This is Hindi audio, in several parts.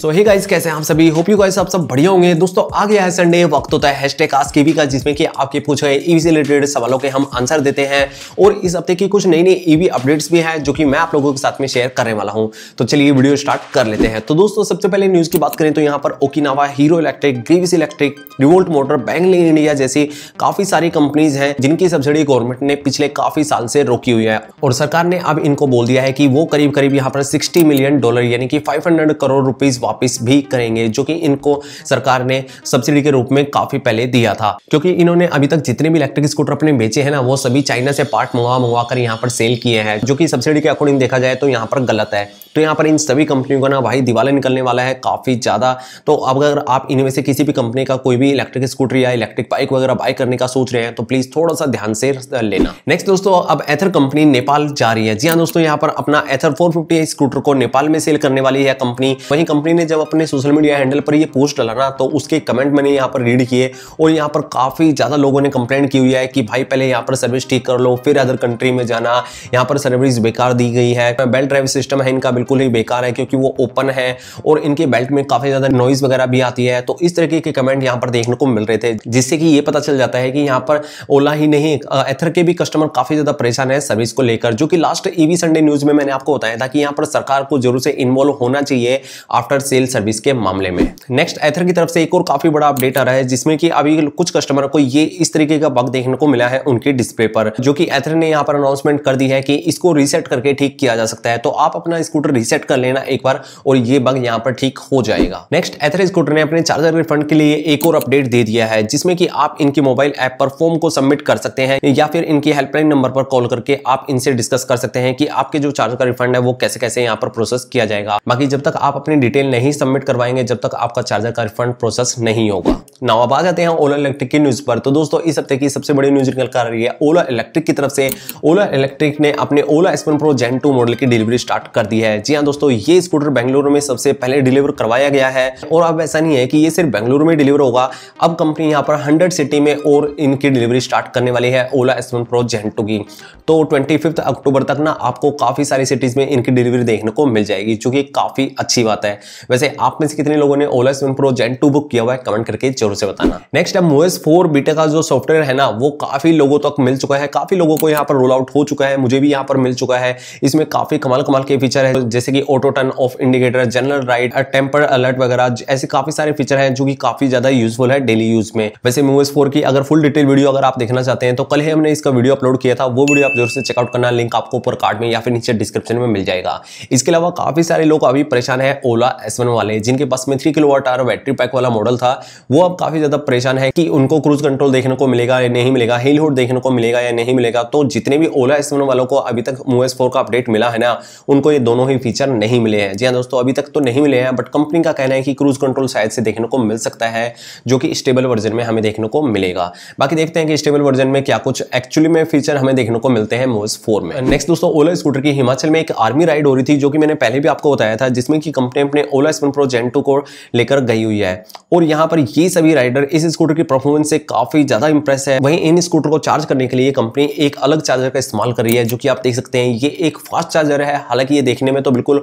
सो हे गाइस कैसे हम सभी होप यू गाइस आप सब बढ़िया होंगे दोस्तों आ गया है संडे वक्त होता है हैशटैग आस्केवी का जिसमें कि आपके पूछे ईवी से रिलेटेड सवालों के हम आंसर देते हैं और इस हफ्ते की कुछ नई नई ईवी अपडेट्स भी हैं जो कि मैं आप लोगों के साथ में शेयर करने वाला हूं तो चलिए वीडियो स्टार्ट कर लेते हैं तो दोस्तों सबसे पहले न्यूज की बात करें तो यहाँ पर Okinawa hero electric Greaves electric revolt motor बैंगलिंग इंडिया जैसी काफी सारी कंपनीज हैं जिनकी सब्सिडी गवर्नमेंट ने पिछले काफी साल से रोकी हुई है और सरकार ने अब इनको बोल दिया है कि वो करीब करीब यहाँ पर सिक्सटी मिलियन डॉलर यानी कि फाइव करोड़ रुपीज वापस भी करेंगे जो कि इनको सरकार ने सब्सिडी के रूप में काफ़ी पहले दिया था क्योंकि इन्होंने अभी तक जितने भी इलेक्ट्रिक स्कूटर अपने बेचे हैं ना वो सभी चाइना से पार्ट मंगवा मंगवा कर यहाँ पर सेल किए हैं जो कि सब्सिडी के अकॉर्डिंग देखा जाए तो यहाँ पर गलत है तो यहाँ पर इन सभी कंपनियों का ना भाई दिवाला निकलने वाला है काफ़ी ज़्यादा तो अब अगर आप इनमें से किसी भी कंपनी का कोई भी इलेक्ट्रिक स्कूटर या इलेक्ट्रिक बाइक वगैरह बाय करने का सोच रहे हैं तो प्लीज़ थोड़ा सा ध्यान से लेना नेक्स्ट दोस्तों अब एथर कंपनी नेपाल जा रही है जी हाँ दोस्तों यहाँ पर अपना एथर फोर स्कूटर को नेपाल में सेल करने वाली है कंपनी वही कंपनी ने जब अपने सोशल मीडिया हैंडल पर ये पोस्ट डाला ना तो उसके कमेंट मैंने यहाँ पर रीड किए और यहाँ पर काफ़ी ज़्यादा लोगों ने कंप्लेंट की हुई है कि भाई पहले यहाँ पर सर्विस ठीक कर लो फिर अदर कंट्री में जाना यहाँ पर सर्विस बेकार दी गई है बेल्ट ड्राइव सिस्टम है इनका बिल्कुल ही बेकार है क्योंकि वो ओपन है और इनके बेल्ट में काफ़ी ज़्यादा नॉइज़ वगैरह भी आती है तो इस तरीके के कमेंट यहाँ पर देखने को मिल रहे थे जिससे कि ये पता चल जाता है कि यहाँ पर ओला ही नहीं एथर के भी कस्टमर काफ़ी ज़्यादा परेशान है सर्विस को लेकर जो कि लास्ट ईवी संडे न्यूज़ में मैंने आपको बताया था कि यहाँ पर सरकार को जरूर से इन्वॉल्व होना चाहिए आफ्टर सेल सर्विस के मामले में नेक्स्ट एथर की तरफ से एक और काफी बड़ा अपडेट आ रहा है जिसमें कि अभी कुछ कस्टमर को ये इस तरीके का बग देखने को मिला है उनके डिस्प्ले पर जो कि एथर ने यहाँ पर अनाउंसमेंट कर दी है कि इसको रीसेट करके ठीक किया जा सकता है तो आप अपना स्कूटर रीसेट कर लेना एक बार और ये बग यहाँ पर ठीक हो जाएगा नेक्स्ट एथर स्कूटर ने अपने चार्जर रिफंड के लिए एक और अपडेट दे दिया है जिसमें कि आप इनकी मोबाइल ऐप पर फॉर्म को सबमिट कर सकते हैं या फिर इनकी हेल्पलाइन नंबर पर कॉल करके आप इनसे डिस्कस कर सकते हैं कि आपके जो चार्जर का रिफंड है वो कैसे कैसे यहाँ पर प्रोसेस किया जाएगा बाकी जब तक आप अपनी डिटेल नहीं सबमिट करवाएंगे जब तक आपका चार्जर का रिफंड प्रोसेस नहीं होगा नाउ अब आ जाते हैं ओला इलेक्ट्रिक की न्यूज पर तो दोस्तों इस हफ्ते की सबसे बड़ी न्यूज निकल कर रही है ओला इलेक्ट्रिक की तरफ से ओला इलेक्ट्रिक ने अपने Ola S one pro Gen two model की डिलीवरी स्टार्ट कर दी है जी हाँ दोस्तों ये स्कूटर बेंगलुरु में सबसे पहले डिलीवर करवाया गया है और अब ऐसा नहीं है कि ये सिर्फ बेंगलुरु में डिलीवर होगा अब कंपनी यहाँ पर हंड्रेड सिटी में और इनकी डिलीवरी स्टार्ट करने वाली है Ola S one pro Gen two की तो ट्वेंटी अक्टूबर तक ना आपको काफ़ी सारी सिटीज़ में इनकी डिलीवरी देखने को मिल जाएगी जो कि काफ़ी अच्छी बात है वैसे आप में से कितने लोगों ने Ola seven pro Gen two book किया हुआ है कमेंट करके जरूर से बताना नेक्स्ट है मोएस फोर बीटा का जो सॉफ्टवेयर है ना वो काफी लोगों तक मिल चुका है काफी लोगों को यहाँ पर रोल आउट हो चुका है मुझे भी यहाँ पर मिल चुका है इसमें काफी कमाल कमाल के फीचर है जैसे कि auto turn off indicator general right tamper alert वगैरह ऐसे काफी सारे फीचर है जो की काफी ज्यादा यूजफुल है डेली यूज में वैसे मोएस फोर की अगर फुल डिटेल वीडियो अगर आप देखना चाहते हैं तो कल ही हमने इसका वीडियो अपलोड किया था वो वीडियो आप जरूर से चेकआउट करना लिंक आपको ऊपर कार्ड में या फिर नीचे डिस्क्रिप्शन में मिल जाएगा इसके अलावा काफी सारे लोग अभी परेशान है ओला एस वाले जिनके पास में three kilowatt hour battery pack वाला मॉडल था वो अब काफ़ी ज़्यादा परेशान है कि उनको क्रूज कंट्रोल देखने को मिलेगा या नहीं मिलेगा हिल होड देखने को मिलेगा या नहीं मिलेगा तो जितने भी ओला एस वालों को अभी तक मोएस फोर का अपडेट मिला है ना उनको ये दोनों ही फीचर नहीं मिले हैं जी हाँ दोस्तों अभी तक तो नहीं मिले हैं बट कंपनी का कहना है कि क्रूज कंट्रोल शायद से देखने को मिल सकता है जो कि स्टेबल वर्जन में हमें देखने को मिलेगा बाकी देखते हैं कि स्टेबल वर्जन में क्या कुछ एक्चुअली में फीचर हमें देखने को मिलते हैं मोस फोर में नेक्स्ट दोस्तों ओला स्कूटर की हिमाचल में एक आर्मी राइड हो रही थी जो कि मैंने पहले भी आपको बताया था जिसमें कि कंपनी अपने Ola S one pro Gen two को लेकर गई हुई है और यहाँ पर ये सभी राइडर इस स्कूटर की परफॉर्मेंस से काफी ज्यादा इंप्रेस है वहीं इन स्कूटर को चार्ज करने के लिए कंपनी एक अलग चार्जर का इस्तेमाल कर रही है जो कि आप देख सकते हैं ये एक फास्ट चार्जर है हालांकि ये देखने में तो बिल्कुल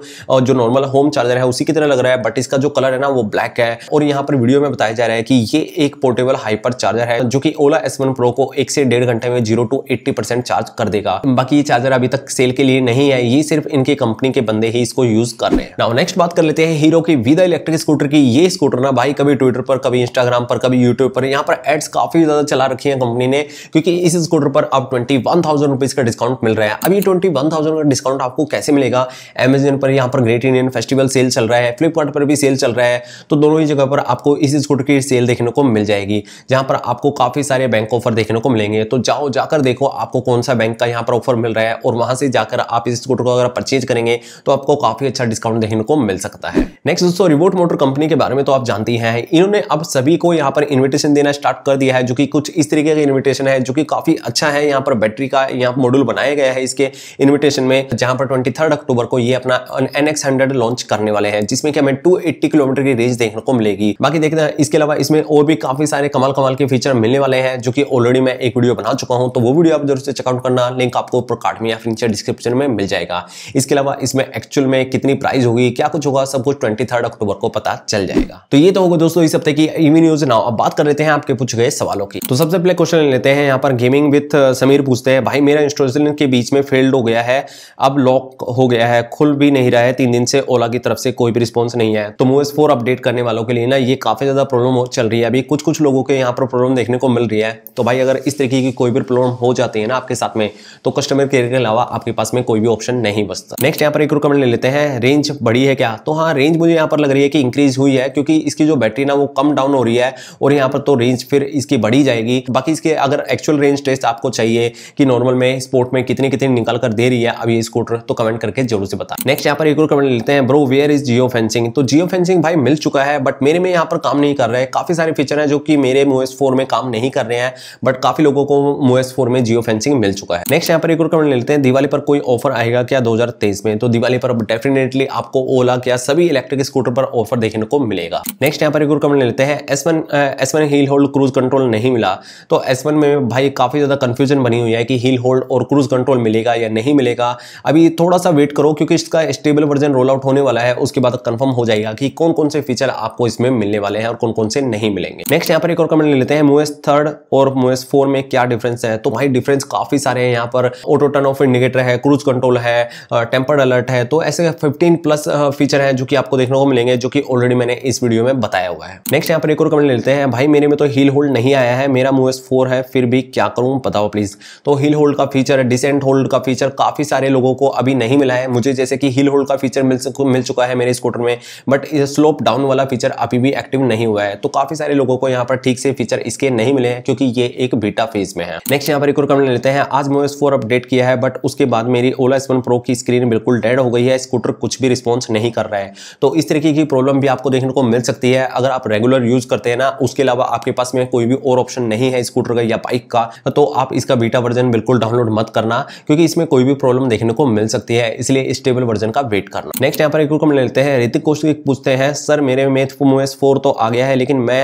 जो नॉर्मल होम चार्जर है उसी की तरह लग रहा है बट इसका जो कलर है ना वो ब्लैक है और यहाँ पर वीडियो में बताया जा रहा है कि ये एक पोर्टेबल हाइपर चार्जर है जो कि ओला एस प्रो को एक से डेढ़ घंटे में जीरो टू एट्टी चार्ज कर देगा बाकी ये चार्जर अभी तक सेल के लिए नहीं है ये सिर्फ इनके कंपनी के बंदे ही इसको यूज कर रहे हैं नाउ नेक्स्ट बात कर लेते हैं हीरो की विदा इलेक्ट्रिक स्कूटर की ये स्कूटर ना भाई कभी ट्विटर पर कभी इंस्टाग्राम पर कभी यूट्यूब पर यहाँ पर एड्स काफी ज्यादा चला रखी है कंपनी ने क्योंकि इस स्कूटर पर अब ट्वेंटी वन थाउजेंड रुपीज का डिस्काउंट मिल रहा है अभी ट्वेंटी वन थाउजेंड का डिस्काउंट आपको कैसे मिलेगा अमेजन पर यहाँ पर ग्रेट इंडियन फेस्टिवल सेल चल रहा है फ्लिपकार्ट पर भी सेल चल रहा है तो दोनों ही जगह पर आपको इस स्कूटर की सेल देखने को मिल जाएगी जहाँ पर आपको काफी सारे बैंक ऑफर देखने को मिलेंगे तो जाओ जाकर देखो आपको कौन सा बैंक का यहाँ पर ऑफर मिल रहा है और वहाँ से जाकर आप इस स्कूटर को अगर परचेज करेंगे तो आपको काफी अच्छा डिस्काउंट देखने को मिल सकता है नेक्स्ट दोस्तों रिवोट मोटर कंपनी के बारे में तो आप जानती हैं इन्होंने अब सभी को यहाँ पर इन्विटेशन देना स्टार्ट कर दिया है जो कि कुछ इस तरीके का इन्विटेशन है जो कि काफी अच्छा है यहाँ पर बैटरी का यहाँ मॉड्यूल बनाया गया है इसके इन्विटेशन में जहां पर ट्वेंटी अक्टूबर को ये अपना एन एक्स लॉन्च करने वाले हैं जिसमें कि हमें टू किलोमीटर की रेंज देखने को मिलेगी बाकी देखते हैं इसके अलावा इसमें और भी काफी सारे कमाल कमाल के फीचर मिलने वाले हैं जो कि ऑलरेडी मैं एक वीडियो बना चुका हूं तो वो वीडियो आप जरूर से चेकआउट करना लिंक आपको ऊपर कार्ड में या फिर डिस्क्रिप्शन में मिल जाएगा इसके अलावा इसमें एक्चुअल में कितनी प्राइस होगी क्या कुछ होगा सब कुछ ट्वेंटी थर्ड अक्टूबर को पता चल जाएगा तो ये तो होगा दोस्तों इस हफ्ते की ईवी न्यूज नाउ अब बात कर लेते हैं आपके पूछ गए सवालों की तो सबसे पहले क्वेश्चन लेते हैं यहाँ पर गेमिंग विथ uh, समीर पूछते हैं भाई मेरा इंस्टॉलेशन के बीच में फेल्ड हो गया है अब लॉक हो गया है खुल भी नहीं रहा है तीन दिन से ओला की तरफ से कोई भी रिस्पॉन्स नहीं है तो मोएस फोर अपडेट करने वालों के लिए ना ये काफी ज्यादा प्रॉब्लम चल रही है अभी कुछ कुछ लोगों के यहाँ पर प्रॉब्लम देखने को मिल रही है तो भाई अगर इस तरीके की कोई भी प्रॉब्लम हो जाती है ना आपके साथ में तो कस्टमर केयर के अलावा आपके पास में कोई भी ऑप्शन नहीं बचता नेक्स्ट यहाँ पर एक और ले लेते हैं रेंज बड़ी है क्या तो हाँ रेंज रेंज मुझे यहाँ पर लग रही है कि इंक्रीज हुई है क्योंकि इसकी जो बैटरी ना वो कम डाउन हो रही है और यहाँ पर तो रेंज फिर इसकी बढ़ी जाएगी बाकी इसके अगर एक्चुअल रेंज टेस्ट आपको चाहिए कि नॉर्मल में स्पोर्ट में कितनी कितनी निकाल कर दे रही है अब ये स्कूटर तो कमेंट करके जरूर से बता नेक्स्ट यहाँ पर एक और कमेंट लेते हैं bro where is geofencing तो जियो फेंसिंग भाई मिल चुका है बट मेरे में यहाँ पर काम नहीं कर रहे काफी सारे फीचर है जो कि मेरे मोएस फोर में काम नहीं कर रहे हैं बट काफी लोगों को मोएस फोर में जियो फेंसिंग मिल चुका है नेक्स्ट यहाँ पर एक और कमेंट लेते हैं दिवाली पर कोई ऑफर आएगा क्या दो में तो दिवाली पर डेफिनेटली आपको ओला क्या सभी इलेक्ट्रिक स्कूटर पर ऑफर देखने को मिलेगा नेक्स्ट यहाँ पर एक और कमेंट लेते हैं S one S one hill hold cruise control नहीं मिला तो एस वन में भाई काफ़ी ज़्यादा कंफ्यूजन बनी हुई है कि हील होल्ड और क्रूज कंट्रोल मिलेगा या नहीं मिलेगा अभी थोड़ा सा वेट करो क्योंकि इसका स्टेबल वर्जन रोल आउट होने वाला है उसके बाद कन्फर्म हो जाएगा कि कौन कौन से फीचर आपको इसमें मिलने वाले हैं और कौन कौन से नहीं मिलेंगे नेक्स्ट यहाँ पर एक और कमेंट लेते हैं मोएस थर्ड और मोएस फोर में क्या डिफरेंस है तो भाई डिफरेंस काफ़ी सारे हैं यहाँ पर ऑटो टर्न ऑफ इंडिकेटर है क्रूज कंट्रोल है टेम्पर्ड uh, अलर्ट है तो ऐसे फिफ्टीन प्लस फीचर है जो कि आपको आपको देखने को मिलेंगे जो कि ऑलरेडी मैंने इस वीडियो में बताया हुआ है नेक्स्ट यहाँ पर एक और कमेंट लेते हैं भाई मेरे में तो हील होल्ड नहीं आया है मेरा मूवेस फोर है फिर भी क्या करूँ बताओ प्लीज़ तो हील होल्ड का फीचर डिसेंट होल्ड का फीचर काफ़ी सारे लोगों को अभी नहीं मिला है मुझे जैसे कि हील होल्ड का फीचर मिल चुका है मेरे स्कूटर में बट स्लोप डाउन वाला फीचर अभी भी एक्टिव नहीं हुआ है तो काफ़ी सारे लोगों को यहाँ पर ठीक से फीचर इसके नहीं मिले हैं क्योंकि ये एक बीटा फेज में है नेक्स्ट यहाँ पर एक और कमेंट लेते हैं आज मूवेस फोर अपडेट किया है बट उसके बाद मेरी ओला स्पन प्रो की स्क्रीन बिल्कुल डेड हो गई है स्कूटर कुछ भी रिस्पॉन्स नहीं कर रहा है तो इस तरीके की प्रॉब्लम भी आपको देखने को मिल सकती है अगर आप रेगुलर यूज करते हैं ना उसके अलावा आपके पास में कोई भी और ऑप्शन नहीं है स्कूटर का या बाइक का तो आप इसका बीटा वर्जन बिल्कुल डाउनलोड मत करना क्योंकि इसमें कोई भी प्रॉब्लम देखने को मिल सकती है इसलिए स्टेबल वर्जन का वेट करना नेक्स्ट यहाँ पर एक रुकम लेते हैं ऋतिक कौशिक पूछते हैं सर मेरे मेथ मोएस फोर तो आ गया है लेकिन मैं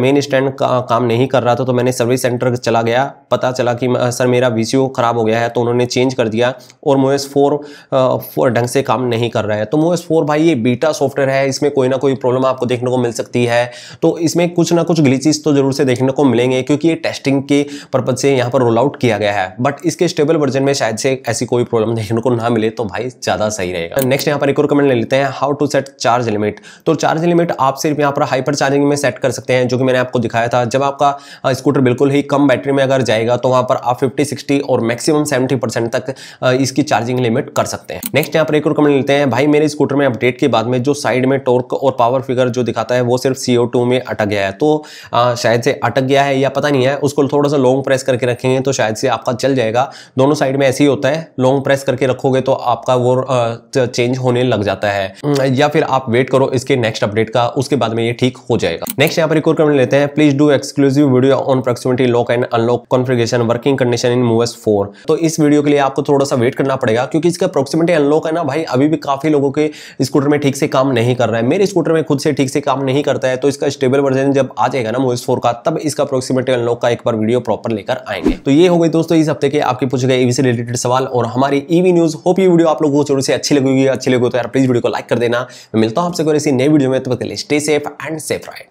मेन स्टैंड का काम नहीं कर रहा था तो मैंने सर्विस सेंटर चला गया पता चला कि सर मेरा वी खराब हो गया है तो उन्होंने चेंज कर दिया और मोएस फोर ढंग से काम नहीं कर रहा है तो मोएस फोर भाई ये बीटा बीटा सॉफ्टवेयर है इसमें कोई ना कोई प्रॉब्लम आपको देखने को मिल सकती है तो इसमें कुछ ना कुछ ग्लीचिस तो जरूर से देखने को मिलेंगे क्योंकि ये टेस्टिंग के पर्पज से यहाँ पर रोल आउट किया गया है बट इसके स्टेबल वर्जन में शायद से ऐसी कोई प्रॉब्लम देखने को ना मिले तो भाई ज़्यादा सही रहेगा नेक्स्ट यहाँ पर एक और कमेंट ले लेते हैं how to set charge limit तो चार्ज लिमिट आप सिर्फ यहाँ पर हाइपर चार्जिंग में सेट कर सकते हैं जो कि मैंने आपको दिखाया था जब आपका स्कूटर बिल्कुल ही कम बैटरी में अगर जाएगा तो वहाँ पर आप फिफ्टी सिक्सटी और मैक्सिमम सेवेंटी तक इसकी चार्जिंग लिमिट कर सकते हैं नेक्स्ट यहाँ पर एक और कमेंट लेते हैं भाई मेरे स्कूटर में अपडेट के बाद में जो साइड में टोर्क और पावर फिगर जो दिखाता है वो सिर्फ सी में अटक गया है तो आ, शायद से अटक गया है या पता नहीं है उसको थोड़ा सा लॉन्ग प्रेस करके रखेंगे तो शायद से आपका चल जाएगा दोनों साइड में ऐसे ही होता है लॉन्ग प्रेस करके रखोगे तो आपका वो चेंज होने लग जाता है या फिर आप वेट करो इसके नेक्स्ट अपडेट का उसके बाद में ये ठीक हो जाएगा नेक्स्ट यहाँ पर कमेंट लेते हैं please do exclusive video on proximity lock and unlock configuration working condition in MoveOS four तो इस वीडियो के लिए आपको थोड़ा सा वेट करना पड़ेगा क्योंकि इसका प्रॉक्सिमिटी अनलॉक है ना भाई अभी भी काफी लोगों के स्कूटर में ठीक से काम नहीं कर रहा है मेरे स्कूटर में खुद से ठीक से काम नहीं करता है तो इसका स्टेबल वर्जन जब आ जाएगा ना मोइस फोर का तब इसका अप्रोक्सीमेट अनलॉक का एक बार वीडियो प्रॉपर लेकर आएंगे तो ये हो गई दोस्तों इस हफ्ते के आपके पूछे गए ईवी से रिलेटेड सवाल और हमारी ईवी न्यूज होप ये वीडियो आप लोगों को जरूर से अच्छी लगेगी अच्छी लगे तो यार प्लीज वीडियो को लाइक कर देना मैं मिलता हूँ आपसे इसी नई वीडियो में तब तक stay safe and safe ride